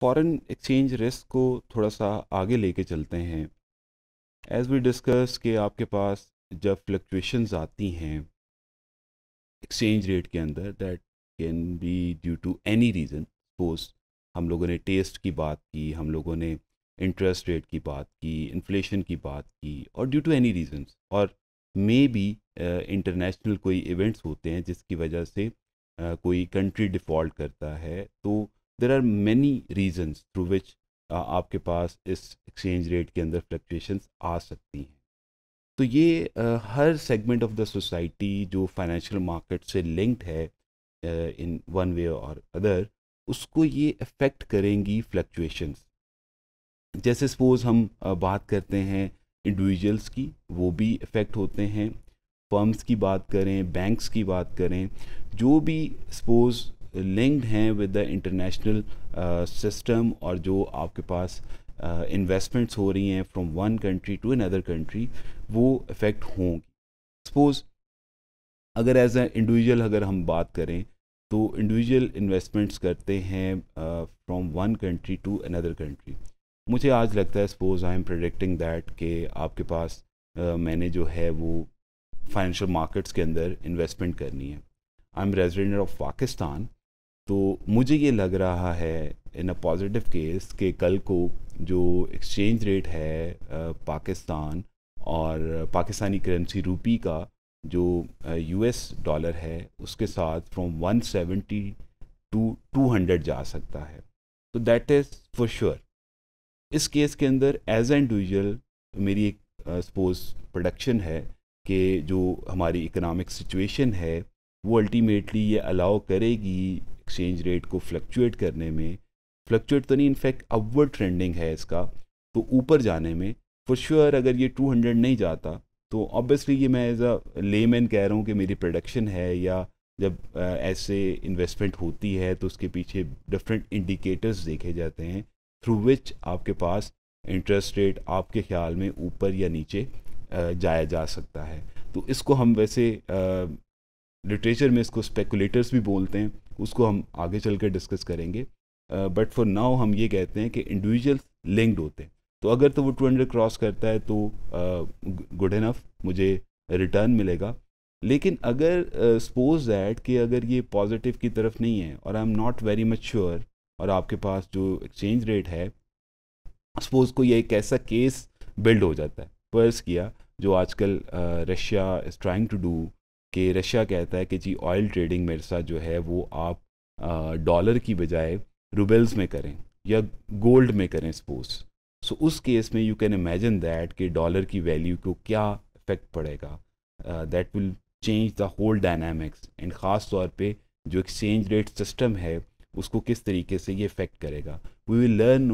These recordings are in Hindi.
फॉरेन एक्सचेंज रिस्क को थोड़ा सा आगे लेके चलते हैं एज वी डिस्कस के आपके पास जब फ्लक्चुएशंस आती हैं एक्सचेंज रेट के अंदर that can be due to any reason suppose हम लोगों ने टेस्ट की बात की हम लोगों ने इंटरेस्ट रेट की बात की इन्फ्लेशन की बात की और ड्यू टू एनी रीजंस और मे बी इंटरनेशनल कोई इवेंट्स होते हैं जिसकी वजह से uh, कोई कंट्री डिफ़ॉल्ट करता है तो there are many reasons through which आपके पास इस एक्सचेंज रेट के अंदर फ्लक्चुएशंस आ सकती हैं तो ये uh, हर सेगमेंट ऑफ द सोसाइटी जो फाइनेंशियल मार्केट से लिंक्ड है इन वन वे और अदर उसको ये अफेक्ट करेंगी फ्लक्चुएशंस जैसे सपोज हम uh, बात करते हैं इंडिविजुअल्स की वो भी अफेक्ट होते हैं फर्म्स की बात करें बैंक्स की बात करें जो भी सपोज लिंक्ड हैं विद द इंटरनेशनल सिस्टम और जो आपके पास इन्वेस्टमेंट्स uh, हो रही हैं from one country to another country वो इफ़ेक्ट होंगी सपोज अगर एज ए इंडिविजुअल अगर हम बात करें तो इंडिविजुअल इन्वेस्टमेंट्स करते हैं from one country to another country मुझे आज लगता है suppose I am predicting that कि आपके पास uh, मैंने जो है वो फाइनेंशियल मार्केट्स के अंदर इन्वेस्टमेंट करनी है I am resident of Pakistan तो मुझे ये लग रहा है इन अ पॉजिटिव केस कि कल को जो एक्सचेंज रेट है पाकिस्तान और पाकिस्तानी करेंसी रूपी का जो यूएस डॉलर है उसके साथ फ्रॉम 170 टू 200 जा सकता है तो दैट इज़ फॉर श्योर इस केस के अंदर एज एन इंडिविजुअल मेरी एक सपोज प्रोडक्शन है कि जो हमारी इकोनॉमिक सिचुएशन है वो अल्टीमेटली ये अलाउ करेगी एक्सचेंज रेट को फ्लक्चुएट करने में फ्लक्चुएट तो नहीं इनफैक्ट अपवर्ड ट्रेंडिंग है इसका तो ऊपर जाने में फॉर श्योर sure अगर ये 200 नहीं जाता तो ऑब्वियसली ये मैं एज अ लेमैन कह रहा हूँ कि मेरी प्रोडक्शन है या जब ऐसे इन्वेस्टमेंट होती है तो उसके पीछे डिफरेंट इंडिकेटर्स देखे जाते हैं थ्रू विच आपके पास इंटरेस्ट रेट आपके ख्याल में ऊपर या नीचे जाया जा सकता है तो इसको हम वैसे लिटरेचर में इसको स्पेकुलेटर्स भी बोलते हैं उसको हम आगे चल कर डिस्कस करेंगे बट फॉर नाउ हम ये कहते हैं कि इंडिविजुअल्स लिंक्ड होते हैं तो अगर तो वो टू हंड्रेड क्रॉस करता है तो गुड uh, इनफ मुझे रिटर्न मिलेगा लेकिन अगर सपोज uh, दैट कि अगर ये पॉजिटिव की तरफ नहीं है और I am not very much sure और आपके पास जो एक्सचेंज रेट है सपोज को ये एक ऐसा केस बिल्ड हो जाता है पर्स किया जो आजकल Russia is trying to do कि रशिया कहता है कि जी ऑयल ट्रेडिंग मेरे साथ जो है वो आप डॉलर की बजाय रूबल्स में करें या गोल्ड में करें सपोज सो so, उस केस में यू कैन इमेजिन दैट कि डॉलर की वैल्यू को क्या इफेक्ट पड़ेगा that will change the whole dynamics and ख़ास तौर पे जो एक्सचेंज रेट सिस्टम है उसको किस तरीके से ये इफेक्ट करेगा we will learn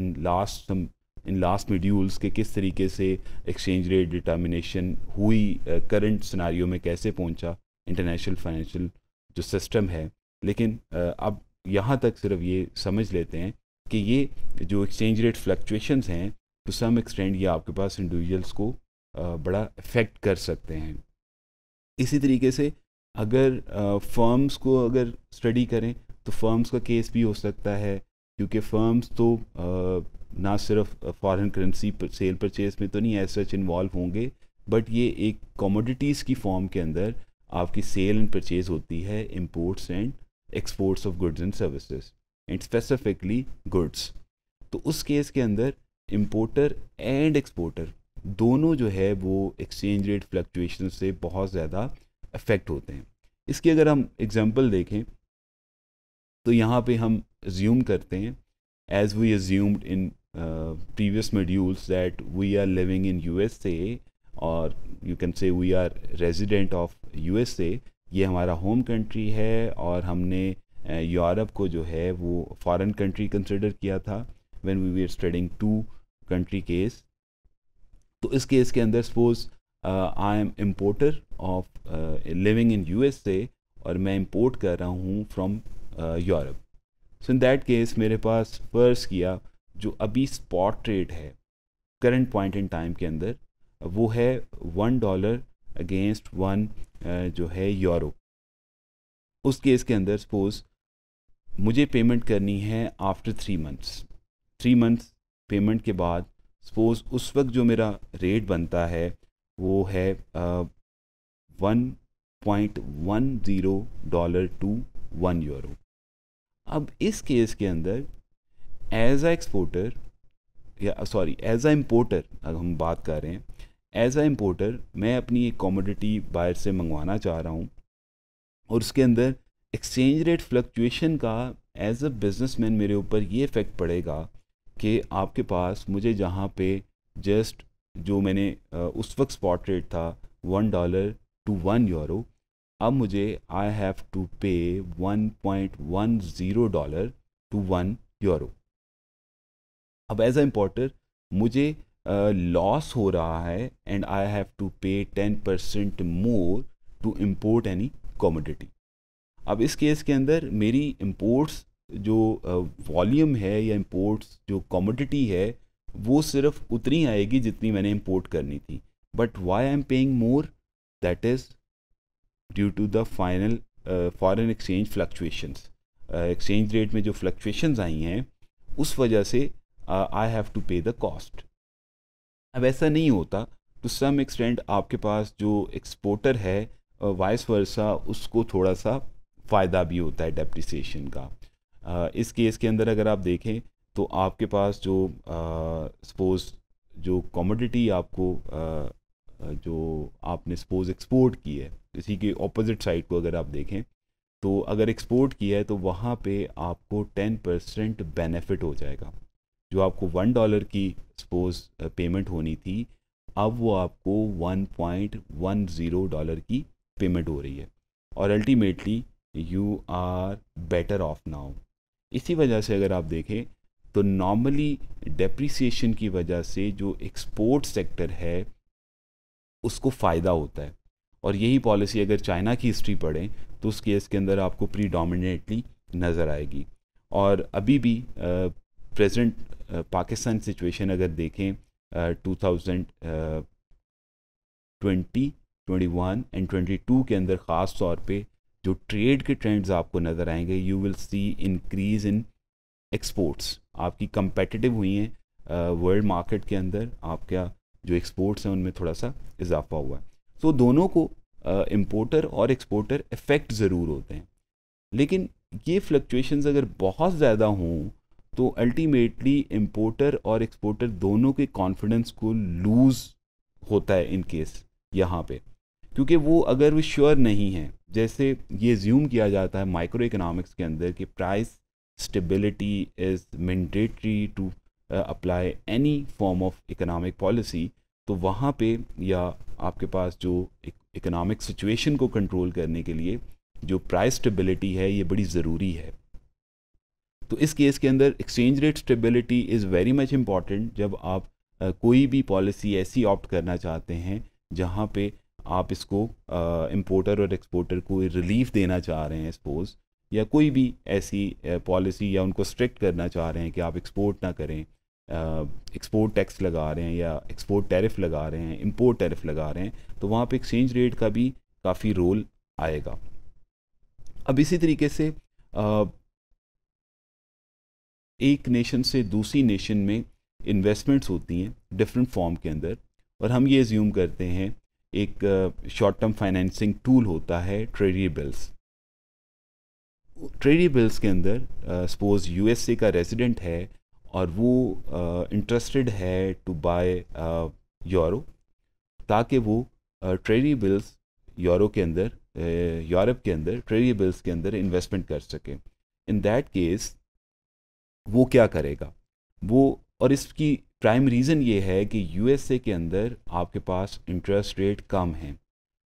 in last some in last modules के किस तरीके से एक्सचेंज रेट डिटर्मिनेशन हुई करंट सिनारियों में कैसे पहुंचा इंटरनेशनल फाइनेंशियल जो सिस्टम है लेकिन अब यहाँ तक सिर्फ ये समझ लेते हैं कि ये जो एक्सचेंज रेट फ्लक्चुएशंस हैं टू सम एक्सटेंड ये आपके पास इंडिविजुअल्स को बड़ा इफ़ेक्ट कर सकते हैं इसी तरीके से अगर फर्म्स को अगर स्टडी करें तो फर्म्स का केस भी हो सकता है क्योंकि फर्म्स तो ना सिर्फ फॉरेन करेंसी पर, सेल परचेज में तो नहीं एज सच इन्वॉल्व होंगे बट ये एक कॉमोडिटीज़ की फॉर्म के अंदर आपकी सेल एंड परचेज होती है imports and exports of goods and services and specifically goods तो उस केस के अंदर इम्पोर्टर एंड एक्सपोर्टर दोनों जो है वो एक्सचेंज रेट फ्लक्चुएशन से बहुत ज़्यादा अफेक्ट होते हैं इसकी अगर हम एग्जांपल देखें तो यहाँ पे हम ज्यूम करते हैं as we assumed in uh, previous modules that we are living in USA और you can say we are resident of USA ये हमारा होम कंट्री है और हमने यूरोप uh, को जो है वो फॉरेन कंट्री कंसिडर किया था when we we are studying two country case तो इस केस के अंदर suppose I am importer of living in USA और मैं इम्पोर्ट कर रहा हूँ from Europe so in that case मेरे पास फर्स्ट किया जो अभी स्पॉट रेट है करंट पॉइंट इन टाइम के अंदर वो है वन डॉलर अगेंस्ट वन जो है यूरो उस केस के अंदर सपोज मुझे पेमेंट करनी है after three months three months payment के बाद सपोज उस वक्त जो मेरा रेट बनता है वो है one point one zero dollar to one euro अब इस केस के अंदर एज आ एक्सपोर्टर या सॉरी एज आ इम्पोर्टर अगर हम बात कर रहे हैं एज आ इम्पोर्टर मैं अपनी एक कॉमोडिटी बायर से मंगवाना चाह रहा हूँ और उसके अंदर एक्सचेंज रेट फ्लक्चुएशन का एज अ मैन मेरे ऊपर ये इफ़ेक्ट पड़ेगा कि आपके पास मुझे जहाँ पे जस्ट जो मैंने उस वक्त स्पॉट रेट था one dollar to one euro अब मुझे I have to pay one point one zero dollar to one euro अब एज अ इम्पोर्टर मुझे लॉस uh, हो रहा है and I have to pay ten percent more to import any commodity अब इस केस के अंदर मेरी इम्पोर्ट्स जो वॉल्यूम uh, है या इम्पोर्ट्स जो कॉमोडिटी है वो सिर्फ उतनी आएगी जितनी मैंने इम्पोर्ट करनी थी but why I am paying more that is due to the final foreign exchange fluctuations exchange rate में जो फ्लक्चुएशंस आई हैं उस वजह से I have to pay the cost अब ऐसा नहीं होता टू सम एक्सटेंड आपके पास जो एक्सपोर्टर है वाइस uh, वर्सा उसको थोड़ा सा फ़ायदा भी होता है डेप्रिसिएशन का uh, इस केस के अंदर अगर आप देखें तो आपके पास जो सपोज uh, जो कॉमोडिटी आपको आ, जो आपने सपोज एक्सपोर्ट की है इसी के ऑपोजिट साइड को अगर आप देखें तो अगर एक्सपोर्ट किया है तो वहाँ पे आपको टेन परसेंट बेनिफिट हो जाएगा जो आपको वन डॉलर की सपोज पेमेंट uh, होनी थी अब वो आपको 1.10 डॉलर की पेमेंट हो रही है और ultimately you are better off now इसी वजह से अगर आप देखें तो नॉर्मली डेप्रिसिएशन की वजह से जो एक्सपोर्ट सेक्टर है उसको फ़ायदा होता है और यही पॉलिसी अगर चाइना की हिस्ट्री पढ़ें तो उस केस के अंदर आपको प्रीडोमिनेटली नज़र आएगी और अभी भी प्रेजेंट uh, पाकिस्तान सिचुएशन अगर देखें two thousand twenty twenty one and twenty two के अंदर ख़ास तौर पे जो ट्रेड के ट्रेंड्स आपको नज़र आएंगे you will see increase in exports आपकी कंपेटिटिव हुई हैं वर्ल्ड मार्केट के अंदर आपका जो एक्सपोर्ट्स हैं उनमें थोड़ा सा इजाफा हुआ है सो so, दोनों को इम्पोर्टर uh, और एक्सपोर्टर इफ़ेक्ट ज़रूर होते हैं लेकिन ये फ्लक्चुएशंस अगर बहुत ज़्यादा हों तो अल्टीमेटली इम्पोर्टर और एक्सपोर्टर दोनों के कॉन्फिडेंस को लूज़ होता है इन केस यहाँ पे क्योंकि वो अगर वो श्योर नहीं है जैसे ये ज्यूम किया जाता है माइक्रो इकोनॉमिक्स के अंदर कि price stability is mandatory to apply any form of economic policy तो वहाँ पे या आपके पास जो इकोनॉमिक e-, सिचुएशन को कंट्रोल करने के लिए जो प्राइस स्टेबिलिटी है ये बड़ी ज़रूरी है तो इस केस के अंदर exchange rate stability is very much important जब आप आ, कोई भी पॉलिसी ऐसी ऑप्ट करना चाहते हैं जहाँ पे आप इसको इम्पोर्टर और एक्सपोर्टर को रिलीफ देना चाह रहे हैं सपोज़ या कोई भी ऐसी पॉलिसी या उनको स्ट्रिक्ट करना चाह रहे हैं कि आप एक्सपोर्ट ना करें एक्सपोर्ट टैक्स लगा रहे हैं या एक्सपोर्ट टैरिफ लगा रहे हैं इम्पोर्ट टैरिफ लगा रहे हैं तो वहाँ पे एक्सचेंज रेट का भी काफ़ी रोल आएगा अब इसी तरीके से एक नेशन से दूसरी नेशन में इन्वेस्टमेंट्स होती हैं डिफरेंट फॉर्म के अंदर और हम ये ज्यूम करते हैं एक शॉर्ट टर्म फाइनेंसिंग टूल होता है ट्रेडरी बिल्स ट्रेडरी बिल्स के अंदर सपोज uh, यूएसए का रेजिडेंट है और वो इंटरेस्टेड uh, है टू बाय यूरो ताकि वो ट्रेडरी बिल्स यूरो के अंदर यूरोप uh, के अंदर ट्रेडरी बिल्स के अंदर इन्वेस्टमेंट कर सकें इन दैट केस वो क्या करेगा वो और इसकी प्राइम रीज़न ये है कि यूएसए के अंदर आपके पास इंटरेस्ट रेट कम है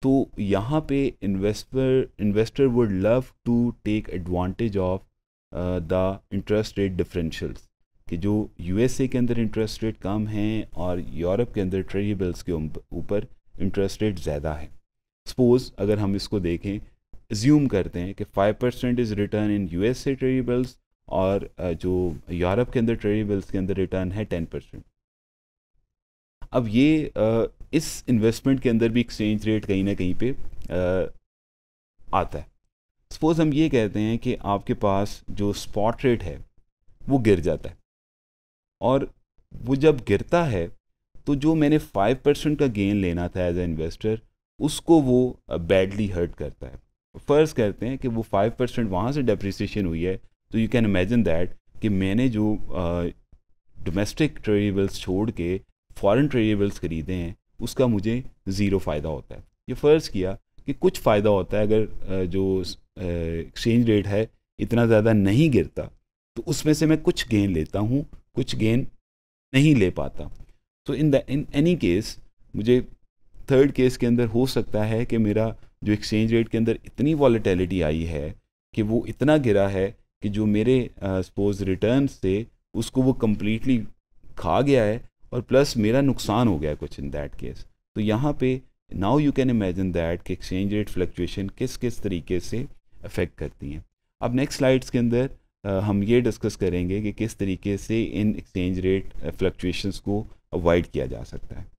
तो यहाँ पे investor investor would love to take advantage of the interest rate differentials कि जो यूएसए के अंदर इंटरेस्ट रेट कम हैं और यूरोप के अंदर ट्रेडिबल्स के ऊपर इंटरेस्ट रेट ज़्यादा है सपोज़ अगर हम इसको देखें ज्यूम करते हैं कि 5% percent is return in S A tradables और जो यूरोप के अंदर ट्रेडी बिल्स के अंदर रिटर्न है टेन परसेंट अब ये इस इन्वेस्टमेंट के अंदर भी एक्सचेंज रेट कहीं ना कहीं पे आता है सपोज़ हम ये कहते हैं कि आपके पास जो स्पॉट रेट है वो गिर जाता है और वो जब गिरता है तो जो मैंने फाइव परसेंट का गेन लेना था एज ए इन्वेस्टर उसको वो बैडली हर्ट करता है फ़र्ज़ करते हैं कि वो फाइव परसेंट वहाँ से डेप्रिसिएशन हुई है तो यू कैन इमेजिन दैट कि मैंने जो डोमेस्टिक ट्रेडेबल्स छोड़ के फॉरेन ट्रेडिबल्स खरीदे हैं उसका मुझे ज़ीरो फ़ायदा होता है ये फ़र्ज़ किया कि कुछ फ़ायदा होता है अगर जो एक्सचेंज रेट है इतना ज़्यादा नहीं गिरता तो उसमें से मैं कुछ गेन लेता हूँ कुछ गेन नहीं ले पाता तो in the in any case मुझे थर्ड केस के अंदर हो सकता है कि मेरा जो एक्सचेंज रेट के अंदर इतनी वॉलीटेलिटी आई है कि वो इतना गिरा है कि जो मेरे सपोज रिटर्न थे उसको वो कम्प्लीटली खा गया है और प्लस मेरा नुकसान हो गया कुछ इन दैट केस तो यहाँ पे now you can imagine that कि एक्सचेंज रेट फ्लक्चुएशन किस किस तरीके से अफेक्ट करती हैं अब नेक्स्ट स्लाइड्स के अंदर हम ये डिस्कस करेंगे कि किस तरीके से इन एक्सचेंज रेट फ्लक्चुएशंस को अवॉइड किया जा सकता है